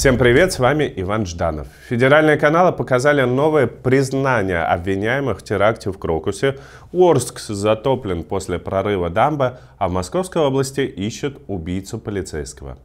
Всем привет, с вами Иван Жданов. Федеральные каналы показали новое признание обвиняемых в теракте в Крокусе. Орск затоплен после прорыва дамбы, а в Московской области ищут убийцу полицейского.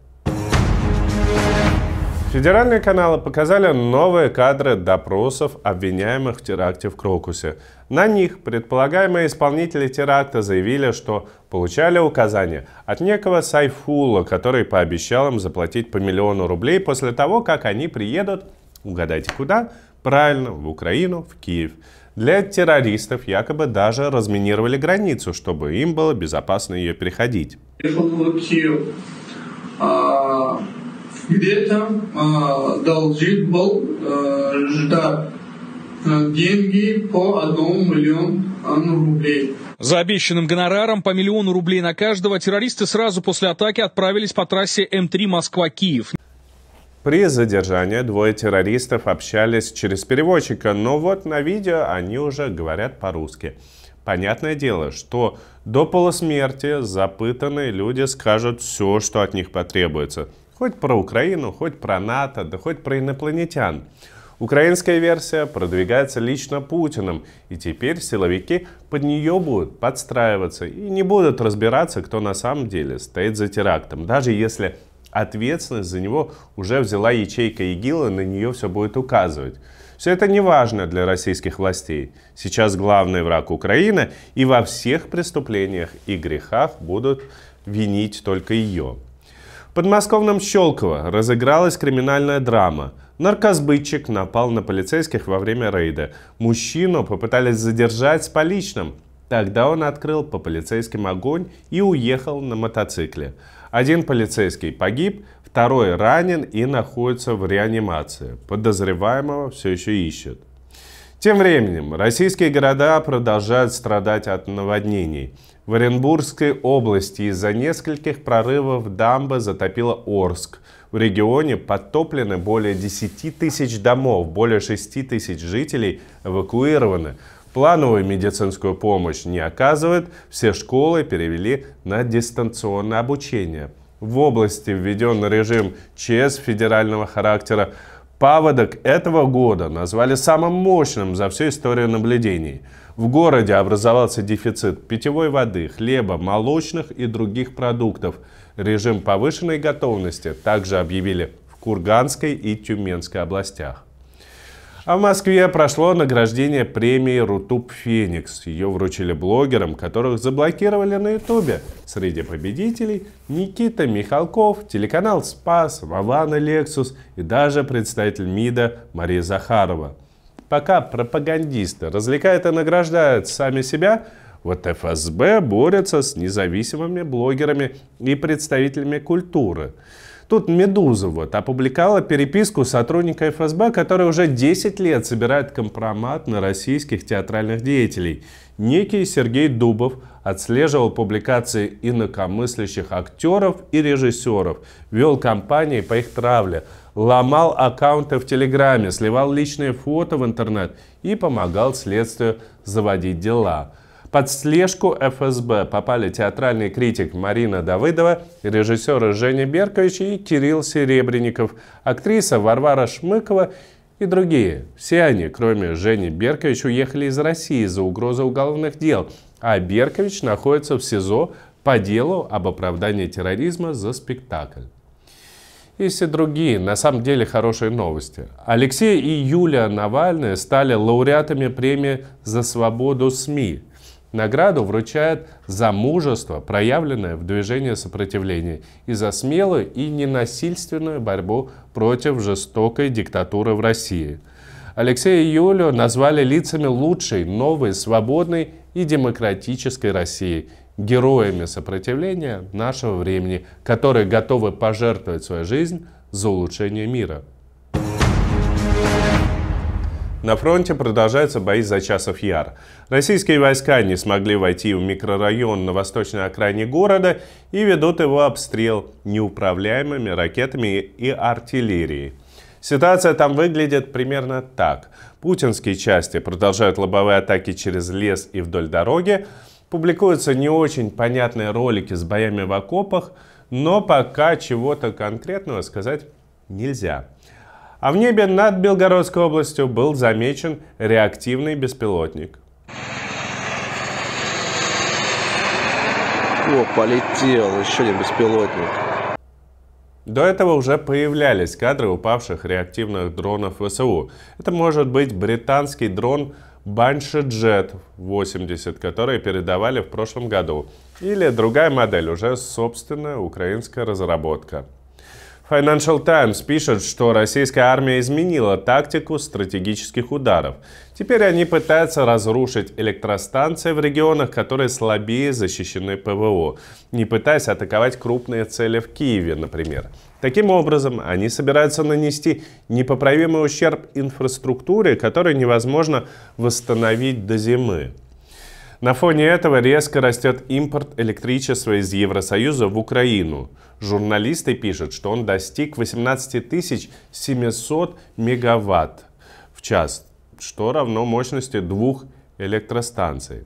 Федеральные каналы показали новые кадры допросов обвиняемых в теракте в Крокусе. На них предполагаемые исполнители теракта заявили, что получали указания от некого Сайфула, который пообещал им заплатить по миллиону рублей после того, как они приедут, угадайте куда, правильно, в Украину, в Киев. Для террористов якобы даже разминировали границу, чтобы им было безопасно ее переходить. Киев где-то э, должен был э, ждать э, деньги по одному миллиону э, ну, рублей. За обещанным гонораром по миллиону рублей на каждого террористы сразу после атаки отправились по трассе М3 Москва-Киев. При задержании двое террористов общались через переводчика, но вот на видео они уже говорят по-русски. Понятное дело, что до полусмерти запытанные люди скажут все, что от них потребуется – Хоть про Украину, хоть про НАТО, да хоть про инопланетян. Украинская версия продвигается лично Путиным, и теперь силовики под нее будут подстраиваться и не будут разбираться, кто на самом деле стоит за терактом, даже если ответственность за него уже взяла ячейка ИГИЛа, на нее все будет указывать. Все это не важно для российских властей. Сейчас главный враг Украины, и во всех преступлениях и грехах будут винить только ее подмосковном Щелково разыгралась криминальная драма. Наркозбытчик напал на полицейских во время рейда. Мужчину попытались задержать с поличным. Тогда он открыл по полицейским огонь и уехал на мотоцикле. Один полицейский погиб, второй ранен и находится в реанимации. Подозреваемого все еще ищут. Тем временем российские города продолжают страдать от наводнений. В Оренбургской области из-за нескольких прорывов дамба затопила Орск. В регионе подтоплены более 10 тысяч домов, более 6 тысяч жителей эвакуированы. Плановую медицинскую помощь не оказывают, все школы перевели на дистанционное обучение. В области введен режим ЧС федерального характера. Паводок этого года назвали самым мощным за всю историю наблюдений. В городе образовался дефицит питьевой воды, хлеба, молочных и других продуктов. Режим повышенной готовности также объявили в Курганской и Тюменской областях. А в Москве прошло награждение премии «Рутуб Феникс». Ее вручили блогерам, которых заблокировали на Ютубе. Среди победителей Никита Михалков, телеканал «Спас», Вавана «Лексус» и даже представитель МИДа Мария Захарова. Пока пропагандисты развлекают и награждают сами себя, вот ФСБ борется с независимыми блогерами и представителями культуры. Тут «Медуза» вот опубликовала переписку сотрудника ФСБ, который уже 10 лет собирает компромат на российских театральных деятелей. Некий Сергей Дубов отслеживал публикации инакомыслящих актеров и режиссеров, вел кампании по их травле, ломал аккаунты в Телеграме, сливал личные фото в интернет и помогал следствию заводить дела – под слежку ФСБ попали театральный критик Марина Давыдова, режиссеры Женя Беркович и Кирилл Серебренников, актриса Варвара Шмыкова и другие. Все они, кроме Жени Беркович, уехали из России из-за угрозы уголовных дел, а Беркович находится в СИЗО по делу об оправдании терроризма за спектакль. Есть и другие, на самом деле, хорошие новости. Алексей и Юлия Навальные стали лауреатами премии «За свободу СМИ». Награду вручают за мужество, проявленное в движении сопротивления, и за смелую и ненасильственную борьбу против жестокой диктатуры в России. Алексея и Юлю назвали лицами лучшей, новой, свободной и демократической России, героями сопротивления нашего времени, которые готовы пожертвовать свою жизнь за улучшение мира. На фронте продолжаются бои за часов яр. Российские войска не смогли войти в микрорайон на восточной окраине города и ведут его обстрел неуправляемыми ракетами и артиллерией. Ситуация там выглядит примерно так. Путинские части продолжают лобовые атаки через лес и вдоль дороги, публикуются не очень понятные ролики с боями в окопах, но пока чего-то конкретного сказать нельзя а в небе над Белгородской областью был замечен реактивный беспилотник. О, полетел еще один беспилотник. До этого уже появлялись кадры упавших реактивных дронов ВСУ. Это может быть британский дрон Банши Джет 80, который передавали в прошлом году. Или другая модель, уже собственная украинская разработка. Financial Times пишет, что российская армия изменила тактику стратегических ударов. Теперь они пытаются разрушить электростанции в регионах, которые слабее защищены ПВО, не пытаясь атаковать крупные цели в Киеве, например. Таким образом, они собираются нанести непоправимый ущерб инфраструктуре, который невозможно восстановить до зимы. На фоне этого резко растет импорт электричества из Евросоюза в Украину. Журналисты пишут, что он достиг 18 700 мегаватт в час, что равно мощности двух электростанций.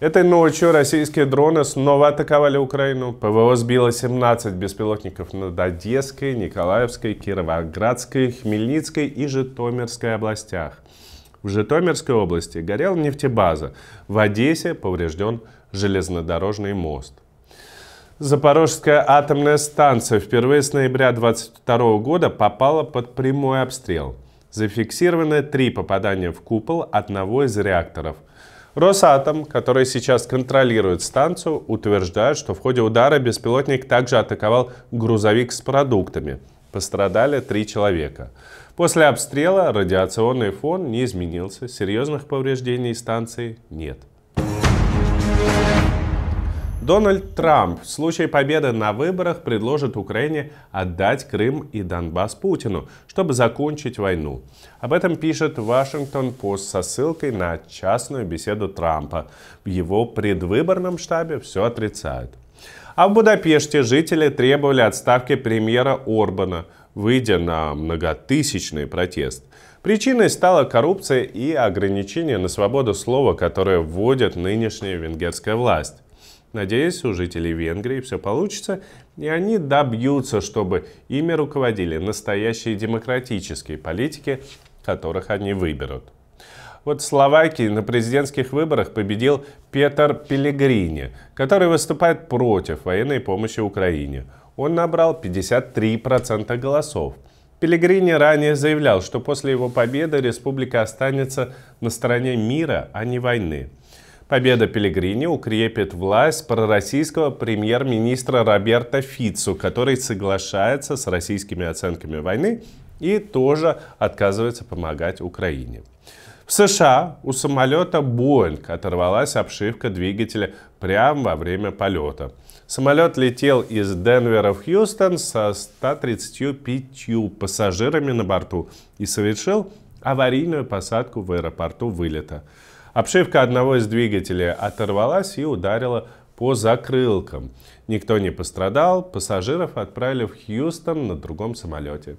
Этой ночью российские дроны снова атаковали Украину. ПВО сбило 17 беспилотников над Одесской, Николаевской, Кировоградской, Хмельницкой и Житомирской областях в Житомирской области горел нефтебаза, в Одессе поврежден железнодорожный мост. Запорожская атомная станция впервые с ноября 2022 года попала под прямой обстрел. Зафиксированы три попадания в купол одного из реакторов. Росатом, который сейчас контролирует станцию, утверждает, что в ходе удара беспилотник также атаковал грузовик с продуктами. Пострадали три человека. После обстрела радиационный фон не изменился, серьезных повреждений станции нет. Дональд Трамп в случае победы на выборах предложит Украине отдать Крым и Донбасс Путину, чтобы закончить войну. Об этом пишет Вашингтон Пост со ссылкой на частную беседу Трампа. В его предвыборном штабе все отрицают. А в Будапеште жители требовали отставки премьера Орбана, выйдя на многотысячный протест. Причиной стала коррупция и ограничение на свободу слова, которое вводит нынешняя венгерская власть. Надеюсь, у жителей Венгрии все получится, и они добьются, чтобы ими руководили настоящие демократические политики, которых они выберут. Вот в Словакии на президентских выборах победил Петр Пелегрини, который выступает против военной помощи Украине. Он набрал 53% голосов. Пелегрини ранее заявлял, что после его победы республика останется на стороне мира, а не войны. Победа Пелегрини укрепит власть пророссийского премьер-министра Роберта Фицу, который соглашается с российскими оценками войны и тоже отказывается помогать Украине. В США у самолета Боинг оторвалась обшивка двигателя прямо во время полета. Самолет летел из Денвера в Хьюстон со 135 пассажирами на борту и совершил аварийную посадку в аэропорту вылета. Обшивка одного из двигателей оторвалась и ударила по закрылкам. Никто не пострадал, пассажиров отправили в Хьюстон на другом самолете.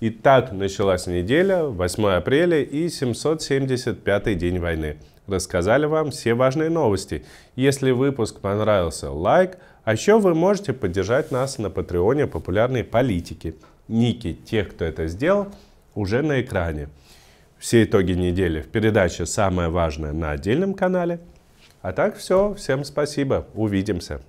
И так началась неделя, 8 апреля и 775 день войны. Рассказали вам все важные новости. Если выпуск понравился, лайк, а еще вы можете поддержать нас на Патреоне популярной политики. Ники тех, кто это сделал, уже на экране. Все итоги недели в передаче «Самое важное» на отдельном канале. А так все, всем спасибо, увидимся.